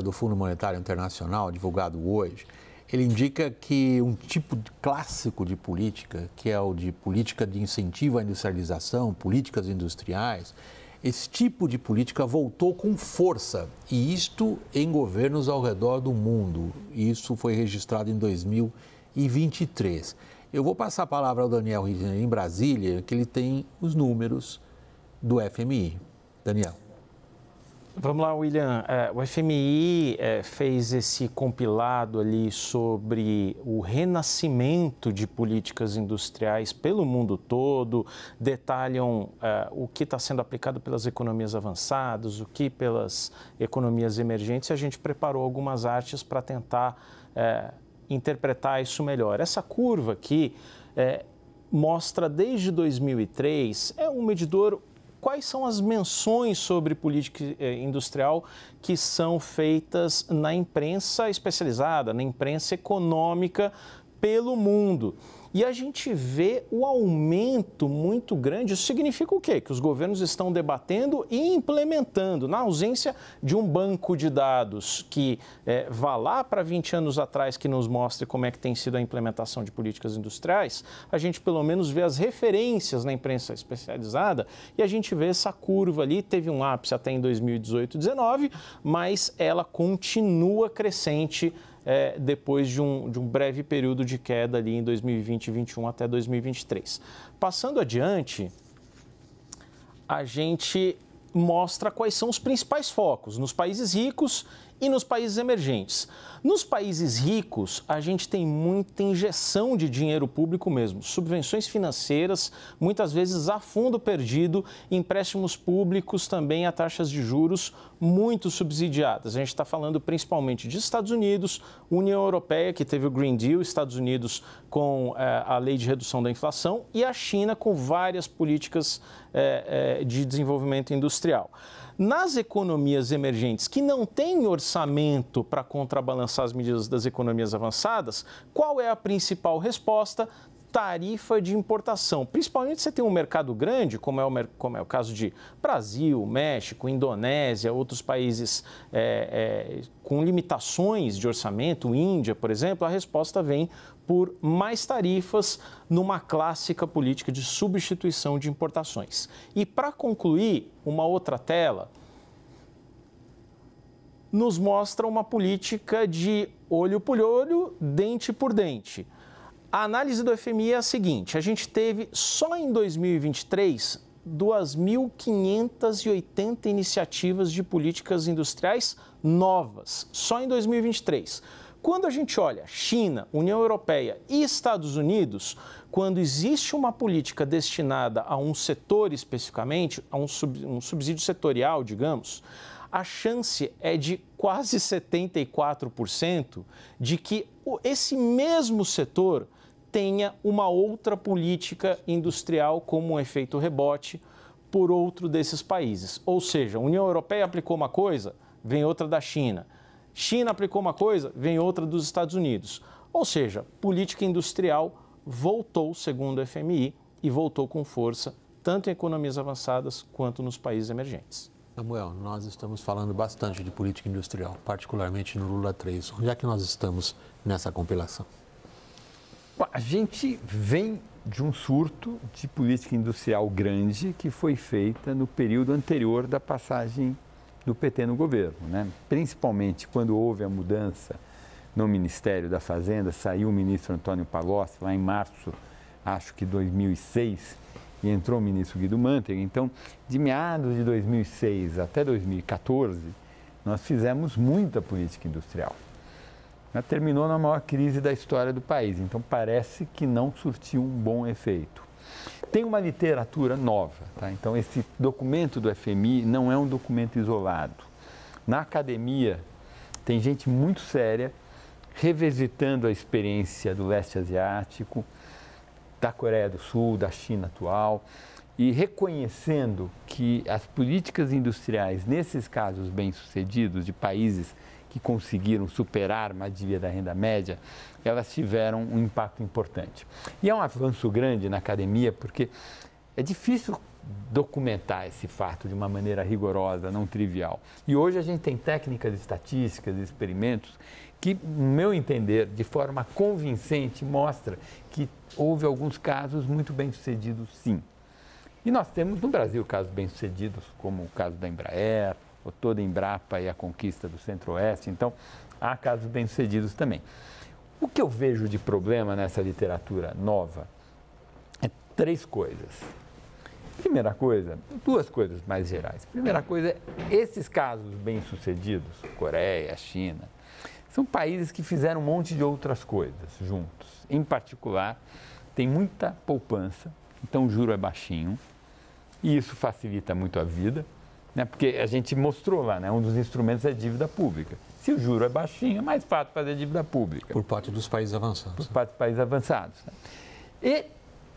do Fundo Monetário Internacional, divulgado hoje, ele indica que um tipo clássico de política, que é o de política de incentivo à industrialização, políticas industriais, esse tipo de política voltou com força, e isto em governos ao redor do mundo. Isso foi registrado em 2023. Eu vou passar a palavra ao Daniel Ritter em Brasília, que ele tem os números do FMI. Daniel. Vamos lá, William. É, o FMI é, fez esse compilado ali sobre o renascimento de políticas industriais pelo mundo todo, detalham é, o que está sendo aplicado pelas economias avançadas, o que pelas economias emergentes, e a gente preparou algumas artes para tentar interpretar isso melhor. Essa curva aqui mostra desde 2003, é um medidor quais são as menções sobre política eh, industrial que são feitas na imprensa especializada, na imprensa econômica pelo mundo. E a gente vê o aumento muito grande. Isso significa o quê? Que os governos estão debatendo e implementando. Na ausência de um banco de dados que é, vá lá para 20 anos atrás, que nos mostre como é que tem sido a implementação de políticas industriais, a gente pelo menos vê as referências na imprensa especializada e a gente vê essa curva ali. Teve um ápice até em 2018, 19, mas ela continua crescente é, depois de um, de um breve período de queda ali em 2020 2021 até 2023. Passando adiante, a gente mostra quais são os principais focos nos países ricos e nos países emergentes. Nos países ricos, a gente tem muita injeção de dinheiro público mesmo, subvenções financeiras, muitas vezes a fundo perdido, empréstimos públicos também a taxas de juros muito subsidiadas. A gente está falando principalmente de Estados Unidos, União Europeia, que teve o Green Deal, Estados Unidos com eh, a lei de redução da inflação e a China com várias políticas eh, eh, de desenvolvimento industrial industrial. Nas economias emergentes que não têm orçamento para contrabalançar as medidas das economias avançadas, qual é a principal resposta? tarifa de importação. Principalmente se tem um mercado grande, como é o, como é o caso de Brasil, México, Indonésia, outros países é, é, com limitações de orçamento, Índia, por exemplo, a resposta vem por mais tarifas numa clássica política de substituição de importações. E para concluir, uma outra tela nos mostra uma política de olho por olho, dente por dente. A análise do FMI é a seguinte: a gente teve só em 2023 2.580 iniciativas de políticas industriais novas, só em 2023. Quando a gente olha China, União Europeia e Estados Unidos, quando existe uma política destinada a um setor especificamente, a um, sub, um subsídio setorial, digamos, a chance é de quase 74% de que esse mesmo setor tenha uma outra política industrial como um efeito rebote por outro desses países. Ou seja, a União Europeia aplicou uma coisa, vem outra da China. China aplicou uma coisa, vem outra dos Estados Unidos. Ou seja, política industrial voltou, segundo o FMI, e voltou com força tanto em economias avançadas quanto nos países emergentes. Samuel, nós estamos falando bastante de política industrial, particularmente no Lula 3. Onde é que nós estamos nessa compilação? A gente vem de um surto de política industrial grande que foi feita no período anterior da passagem do PT no governo, né? principalmente quando houve a mudança no Ministério da Fazenda, saiu o ministro Antônio Palocci lá em março, acho que 2006, e entrou o ministro Guido Mantega. Então, de meados de 2006 até 2014, nós fizemos muita política industrial né, terminou na maior crise da história do país. Então, parece que não surtiu um bom efeito. Tem uma literatura nova, tá? então esse documento do FMI não é um documento isolado. Na academia, tem gente muito séria revisitando a experiência do leste asiático, da Coreia do Sul, da China atual, e reconhecendo que as políticas industriais, nesses casos bem-sucedidos, de países que conseguiram superar a armadilha da renda média, elas tiveram um impacto importante. E é um avanço grande na academia, porque é difícil documentar esse fato de uma maneira rigorosa, não trivial. E hoje a gente tem técnicas estatísticas, experimentos que, no meu entender, de forma convincente mostra que houve alguns casos muito bem-sucedidos, sim. E nós temos no Brasil casos bem-sucedidos, como o caso da Embraer, ou toda Embrapa e a conquista do Centro-Oeste. Então, há casos bem-sucedidos também. O que eu vejo de problema nessa literatura nova é três coisas. Primeira coisa, duas coisas mais gerais. Primeira coisa, esses casos bem-sucedidos, Coreia, China, são países que fizeram um monte de outras coisas juntos. Em particular, tem muita poupança, então o juro é baixinho, e isso facilita muito a vida, né? Porque a gente mostrou lá, né? um dos instrumentos é dívida pública. Se o juro é baixinho, é mais fácil fazer dívida pública. Por parte dos países avançados. Por parte dos países avançados. Né? E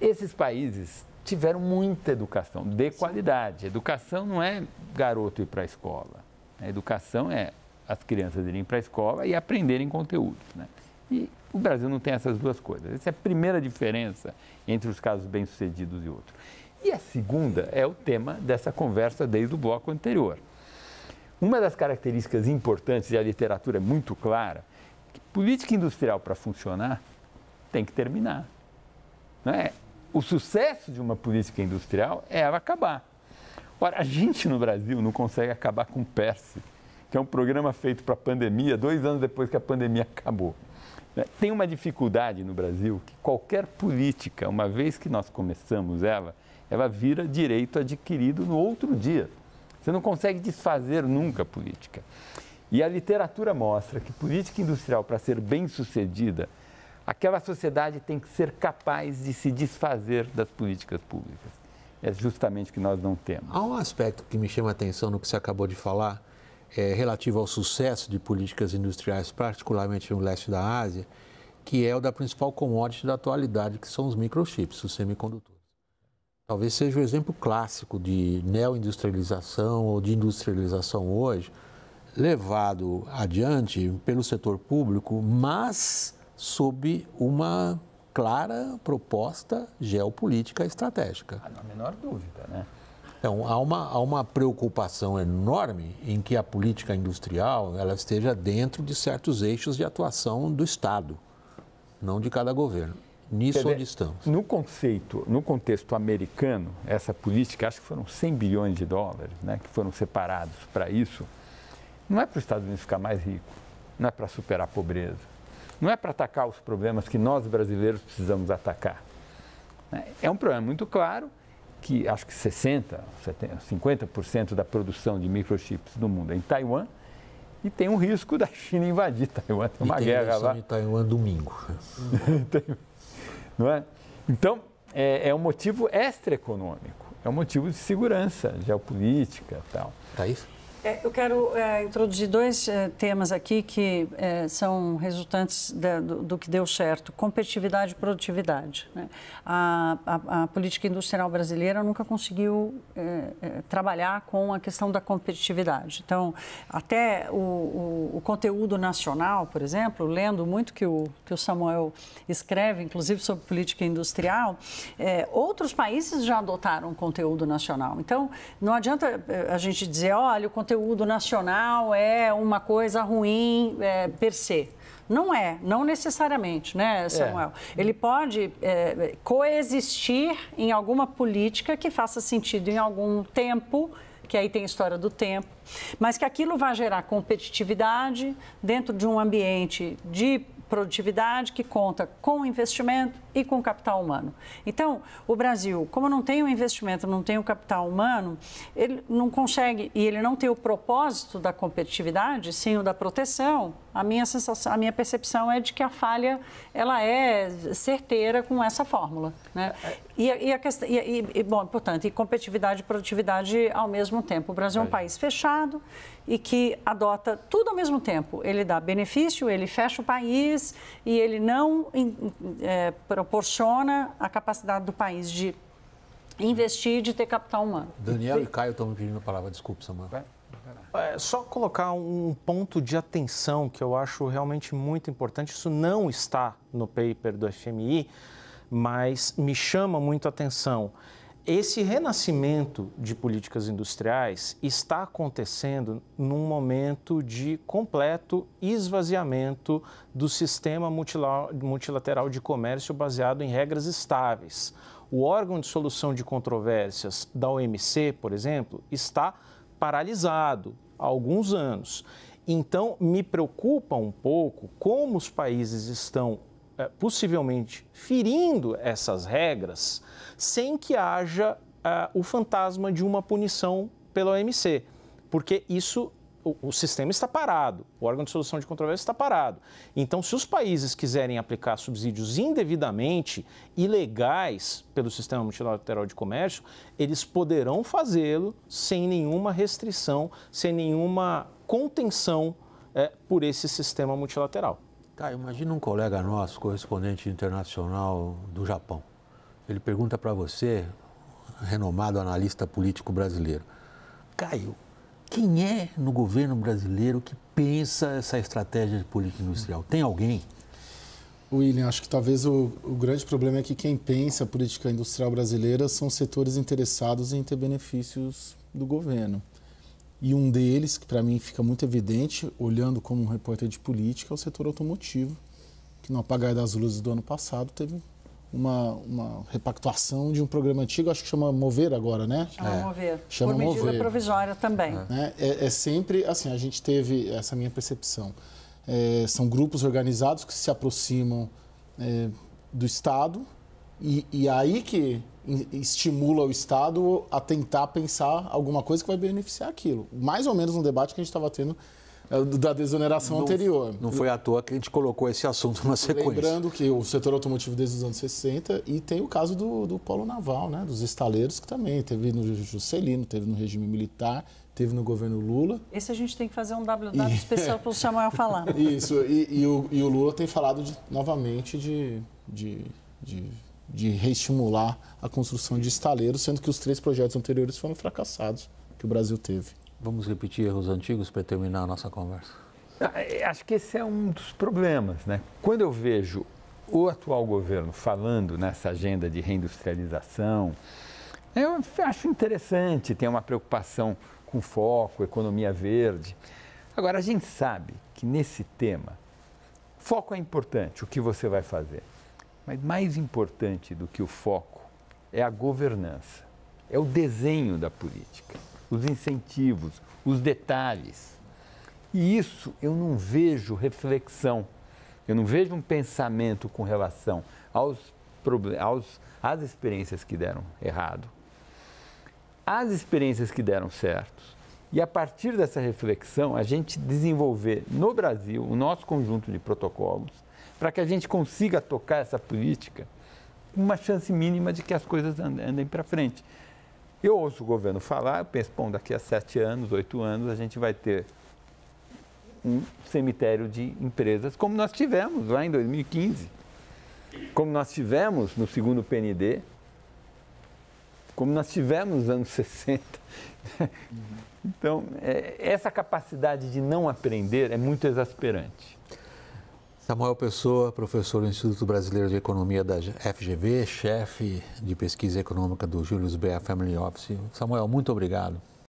esses países tiveram muita educação, de qualidade. Educação não é garoto ir para a escola. A né? educação é as crianças irem para a escola e aprenderem conteúdos. Né? E o Brasil não tem essas duas coisas. Essa é a primeira diferença entre os casos bem-sucedidos e outros. E a segunda é o tema dessa conversa desde o bloco anterior. Uma das características importantes, e a literatura é muito clara, que política industrial para funcionar tem que terminar. Não é? O sucesso de uma política industrial é ela acabar. Ora, a gente no Brasil não consegue acabar com o PERSE, que é um programa feito para a pandemia, dois anos depois que a pandemia acabou. Né? Tem uma dificuldade no Brasil que qualquer política, uma vez que nós começamos ela, ela vira direito adquirido no outro dia. Você não consegue desfazer nunca a política. E a literatura mostra que política industrial, para ser bem sucedida, aquela sociedade tem que ser capaz de se desfazer das políticas públicas. É justamente o que nós não temos. Há um aspecto que me chama a atenção no que você acabou de falar, é, relativo ao sucesso de políticas industriais, particularmente no leste da Ásia, que é o da principal commodity da atualidade, que são os microchips, os semicondutores talvez seja o exemplo clássico de neoindustrialização ou de industrialização hoje, levado adiante pelo setor público, mas sob uma clara proposta geopolítica estratégica. há ah, a menor dúvida, né? Então, há uma, há uma preocupação enorme em que a política industrial ela esteja dentro de certos eixos de atuação do Estado, não de cada governo nisso dizer, onde estamos. No conceito, no contexto americano, essa política, acho que foram 100 bilhões de dólares, né, que foram separados para isso, não é para os Estados Unidos ficar mais rico, não é para superar a pobreza, não é para atacar os problemas que nós brasileiros precisamos atacar. Né. É um problema muito claro que acho que 60, 70, 50% da produção de microchips no mundo é em Taiwan e tem um risco da China invadir Taiwan. Tem uma e tem guerra lá. em Taiwan domingo. tem... Não é? Então, é, é um motivo extraeconômico, é um motivo de segurança geopolítica tal. isso. Tá é, eu quero é, introduzir dois é, temas aqui que é, são resultantes da, do, do, que deu certo: competitividade e produtividade. Né? A, a, a, política industrial brasileira nunca conseguiu é, é, trabalhar com a questão da competitividade. Então, até o, o, o, conteúdo nacional, por exemplo, lendo muito que o, que o Samuel escreve, inclusive sobre política industrial, outros países já adotaram conteúdo nacional. Então, não adianta a gente dizer, olha, o conteúdo conteúdo nacional é uma coisa ruim é, per se. Não é, não necessariamente, né, é. Samuel? É. Ele pode é, coexistir em alguma política que faça sentido em algum tempo, que aí tem história do tempo, mas que aquilo vai gerar competitividade dentro de um ambiente de produtividade que conta com investimento e com capital humano. Então, o Brasil, como não tem o investimento, não tem o capital humano, ele não consegue e ele não tem o propósito da competitividade, sim o da proteção, a minha sensação, a minha percepção é de que a falha ela é certeira com essa fórmula, né? E, e a questão, e, e, bom, importante e competitividade e produtividade ao mesmo tempo. O Brasil é um país fechado e que adota tudo ao mesmo tempo. Ele dá benefício, ele fecha o país e ele não é, proporciona a capacidade do país de investir, de ter capital humano. Daniel e Caio estão me pedindo a palavra, desculpe, Samara. É, só colocar um ponto de atenção que eu acho realmente muito importante. Isso não está no paper do FMI, mas me chama muito a atenção. Esse renascimento de políticas industriais está acontecendo num momento de completo esvaziamento do sistema multilateral de comércio baseado em regras estáveis. O órgão de solução de controvérsias da OMC, por exemplo, está paralisado há alguns anos. Então, me preocupa um pouco como os países estão é, possivelmente ferindo essas regras sem que haja é, o fantasma de uma punição pela OMC, porque isso o, sistema está parado, o órgão de solução de controvérsia está parado. Então, se os países quiserem aplicar subsídios indevidamente ilegais pelo sistema multilateral de comércio, eles poderão fazê-lo sem nenhuma restrição, sem nenhuma contenção é, por esse sistema multilateral. Tá, imagina um colega nosso, correspondente internacional do Japão. Ele pergunta para você, renomado analista político brasileiro, Caio, quem é no governo brasileiro que pensa essa estratégia de política industrial? Tem alguém? William, acho que talvez o, o, grande problema é que quem pensa a política industrial brasileira são setores interessados em ter benefícios do governo. E um deles, que para mim fica muito evidente, olhando como um repórter de política, é o setor automotivo, que no apagar das luzes do ano passado teve uma, uma repactuação de um programa antigo, acho que chama Mover agora, né? Chama é. Mover. Chama Por medida provisória também. É. Né? É, é. sempre assim, a gente teve essa minha percepção. É, são grupos organizados que se aproximam é, do Estado e, e aí que estimula o Estado a tentar pensar alguma coisa que vai beneficiar aquilo. Mais ou menos um debate que a gente estava tendo é da desoneração não, anterior. Não foi à toa que a gente colocou esse assunto na sequência. Lembrando que o setor automotivo desde os anos 60 e tem o caso do, do polo naval, né? dos estaleiros, que também teve no Juscelino, teve no regime militar, teve no governo Lula. Esse a gente tem que fazer um WW e... especial para o Samuel falar. Né? Isso, e, e, o, e o Lula tem falado de, novamente de, de, de de reestimular a construção de estaleiros, sendo que os três projetos anteriores foram fracassados que o Brasil teve. Vamos repetir erros antigos para terminar a nossa conversa. Ah, é, acho que esse é um dos problemas, né? Quando eu vejo o atual governo falando nessa agenda de reindustrialização, eu acho interessante, tem uma preocupação com foco, economia verde. Agora, a gente sabe que nesse tema, foco é importante, o que você vai fazer. Mas mais importante do que o foco é a governança, é o desenho da política os incentivos, os detalhes. E isso eu não vejo reflexão, eu não vejo um pensamento com relação aos, aos às experiências que deram errado, às experiências que deram certos. E a partir dessa reflexão, a gente desenvolver no Brasil o nosso conjunto de protocolos para que a gente consiga tocar essa política uma chance mínima de que as coisas andem para frente. Eu ouço o governo falar, eu penso, bom, daqui a sete anos, oito anos, a gente vai ter um cemitério de empresas, como nós tivemos lá em 2015, como nós tivemos no segundo PND, como nós tivemos nos anos 60. Então, é, essa capacidade de não aprender é muito exasperante. Samuel Pessoa, professor do Instituto Brasileiro de Economia da FGV, chefe de pesquisa econômica do Julius Bea Family Office. Samuel, muito obrigado.